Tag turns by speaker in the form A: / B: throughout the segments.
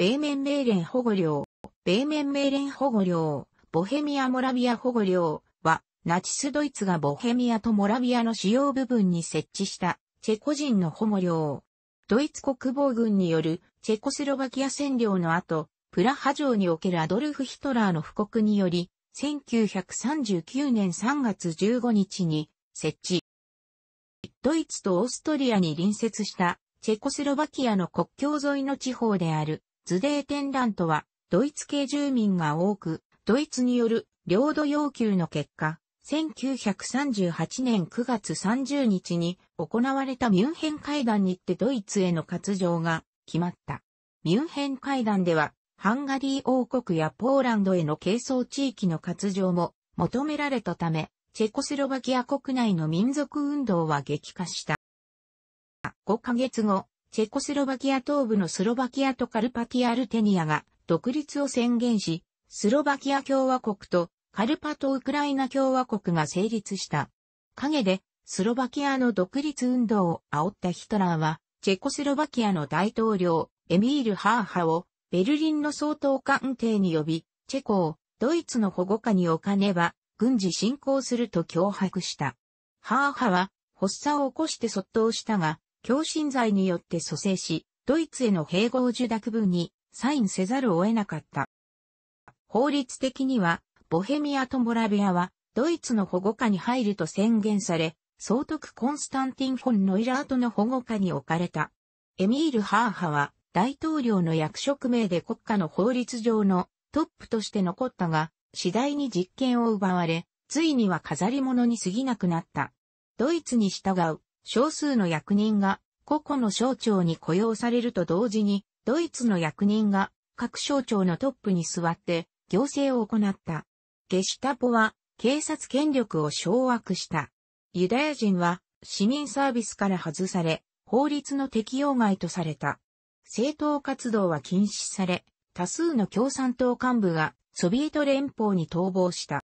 A: 米面命令保護領、米面命令保護領、ボヘミア・モラビア保護領は、ナチスドイツがボヘミアとモラビアの主要部分に設置したチェコ人の保護領。ドイツ国防軍によるチェコスロバキア占領の後、プラハ城におけるアドルフ・ヒトラーの布告により、1939年3月15日に設置。ドイツとオーストリアに隣接したチェコスロバキアの国境沿いの地方であるズデーテンラントは、ドイツ系住民が多く、ドイツによる領土要求の結果、1938年9月30日に行われたミュンヘン会談にてドイツへの割譲が決まった。ミュンヘン会談では、ハンガリー王国やポーランドへの係争地域の割譲も求められたため、チェコスロバキア国内の民族運動は激化した。5ヶ月後、チェコスロバキア東部のスロバキアとカルパティア・ルテニアが独立を宣言し、スロバキア共和国とカルパト・ウクライナ共和国が成立した。陰で、スロバキアの独立運動を煽ったヒトラーは、チェコスロバキアの大統領、エミール・ハーハを、ベルリンの総統官邸に呼び、チェコを、ドイツの保護下に置かねば、軍事侵攻すると脅迫した。ハーハは、発作を起こして卒倒したが、共振罪によって蘇生し、ドイツへの併合受諾文にサインせざるを得なかった。法律的には、ボヘミアとモラビアは、ドイツの保護下に入ると宣言され、総督コンスタンティン・フォン・ノイラートの保護下に置かれた。エミール・ハーハは、大統領の役職名で国家の法律上のトップとして残ったが、次第に実権を奪われ、ついには飾り物に過ぎなくなった。ドイツに従う少数の役人が個々の省庁に雇用されると同時に、ドイツの役人が各省庁のトップに座って行政を行った。ゲシュタポは警察権力を掌握した。ユダヤ人は市民サービスから外され、法律の適用外とされた。政党活動は禁止され、多数の共産党幹部がソビエト連邦に逃亡した。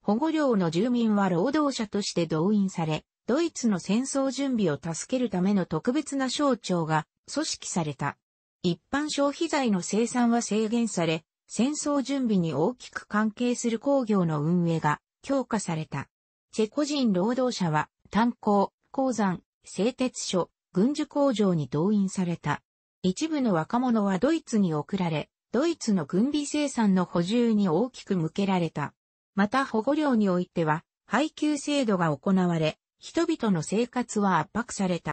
A: 保護領の住民は労働者として動員され、ドイツの戦争準備を助けるための特別な省庁が組織された。一般消費財の生産は制限され、戦争準備に大きく関係する工業の運営が強化された。チェコ人労働者は炭鉱、鉱山、製鉄所、軍需工場に動員された。一部の若者はドイツに送られ、ドイツの軍備生産の補充に大きく向けられた。また保護料においては、配給制度が行われ、人々の生活は圧迫された。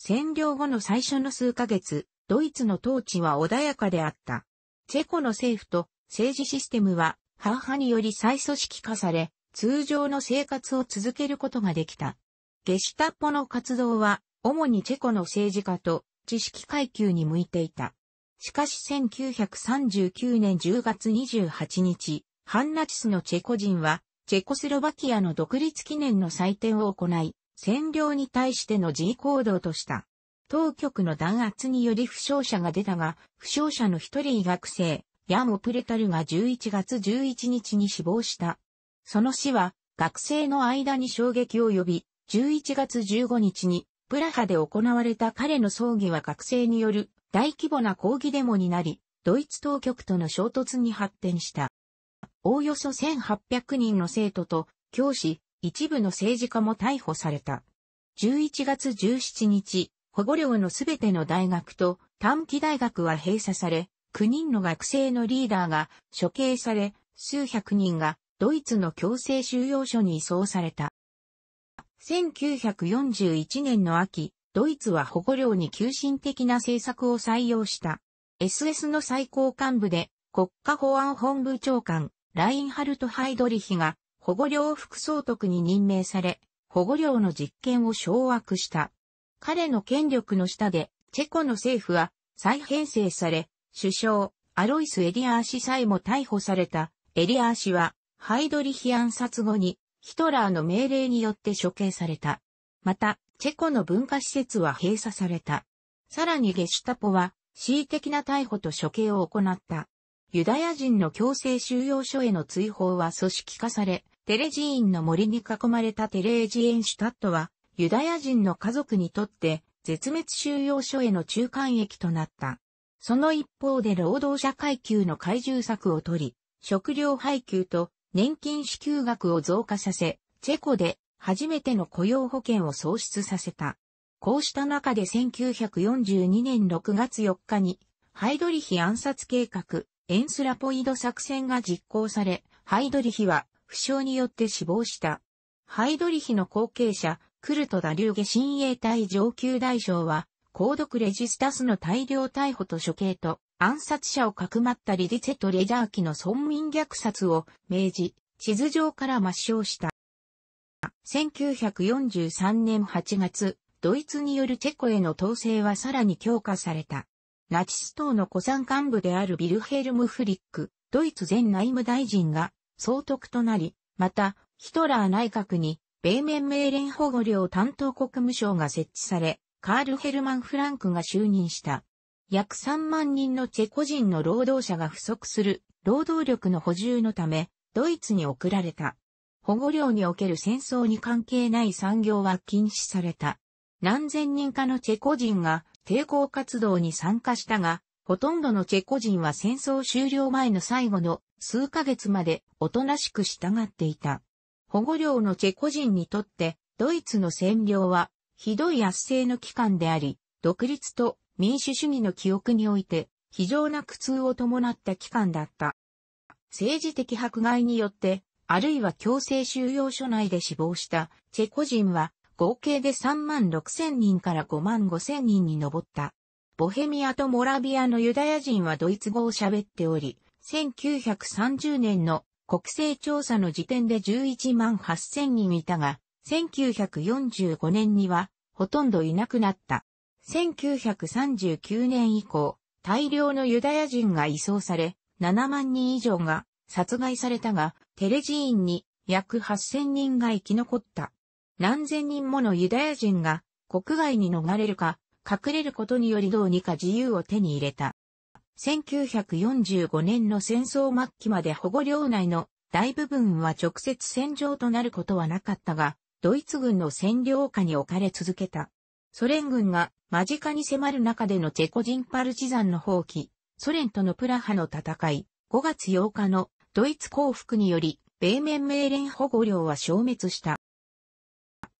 A: 占領後の最初の数ヶ月、ドイツの統治は穏やかであった。チェコの政府と政治システムは、半により再組織化され、通常の生活を続けることができた。ゲシュタッポの活動は、主にチェコの政治家と知識階級に向いていた。しかし1939年10月28日、反ナチスのチェコ人はチェコスロバキアの独立記念の祭典を行い、占領に対しての自行動とした。当局の弾圧により負傷者が出たが、負傷者の一人医学生、ヤン・オプレタルが11月11日に死亡した。その死は、学生の間に衝撃を呼び、11月15日に、プラハで行われた彼の葬儀は学生による大規模な抗議デモになり、ドイツ当局との衝突に発展した。おおよそ1800人の生徒と教師、一部の政治家も逮捕された。11月17日、保護料のすべての大学と短期大学は閉鎖され、9人の学生のリーダーが処刑され、数百人がドイツの強制収容所に移送された。1941年の秋、ドイツは保護領に急進的な政策を採用した。SS の最高幹部で国家保安本部長官、ラインハルト・ハイドリヒが保護領副総督に任命され、保護領の実権を掌握した。彼の権力の下で、チェコの政府は再編成され、首相、アロイス・エリアー氏さえも逮捕された。エリアー氏は、ハイドリヒ暗殺後に、ヒトラーの命令によって処刑された。また、チェコの文化施設は閉鎖された。さらにゲシュタポは、恣意的な逮捕と処刑を行った。ユダヤ人の強制収容所への追放は組織化され、テレジーンの森に囲まれたテレージエンシュタットは、ユダヤ人の家族にとって絶滅収容所への中間駅となった。その一方で労働者階級の懐柔策を取り、食料配給と年金支給額を増加させ、チェコで初めての雇用保険を創出させた。こうした中で1942年6月4日に、ハイドリヒ暗殺計画、エンスラポイド作戦が実行され、ハイドリヒは負傷によって死亡した。ハイドリヒの後継者、クルト・ダリューゲ親衛隊上級大将は、高毒レジスタスの大量逮捕と処刑と、暗殺者をかくまったリディツェとレジャー機の村民虐殺を命じ、地図上から抹消した。1943年8月、ドイツによるチェコへの統制はさらに強化された。ナチス党の古参幹部であるビルヘルム・フリック、ドイツ前内務大臣が総督となり、また、ヒトラー内閣に、米面命令保護領担当国務省が設置され、カール・ヘルマン・フランクが就任した。約3万人のチェコ人の労働者が不足する労働力の補充のため、ドイツに送られた。保護領における戦争に関係ない産業は禁止された。何千人かのチェコ人が抵抗活動に参加したが、ほとんどのチェコ人は戦争終了前の最後の数ヶ月までおとなしく従っていた。保護領のチェコ人にとってドイツの占領はひどい圧政の期間であり、独立と民主主義の記憶において非常な苦痛を伴った期間だった。政治的迫害によって、あるいは強制収容所内で死亡したチェコ人は合計で3万6千人から5万5千人に上った。ボヘミアとモラビアのユダヤ人はドイツ語を喋っており、1930年の国勢調査の時点で11万8千人いたが、1945年にはほとんどいなくなった。1939年以降、大量のユダヤ人が移送され、7万人以上が殺害されたが、テレジーンに約8000人が生き残った。何千人ものユダヤ人が国外に逃れるか、隠れることによりどうにか自由を手に入れた。1945年の戦争末期まで保護領内の大部分は直接戦場となることはなかったが、ドイツ軍の占領下に置かれ続けた。ソ連軍が間近に迫る中でのチェコ人パルチザンの放棄、ソ連とのプラハの戦い、5月8日のドイツ降伏により、米面命令保護領は消滅した。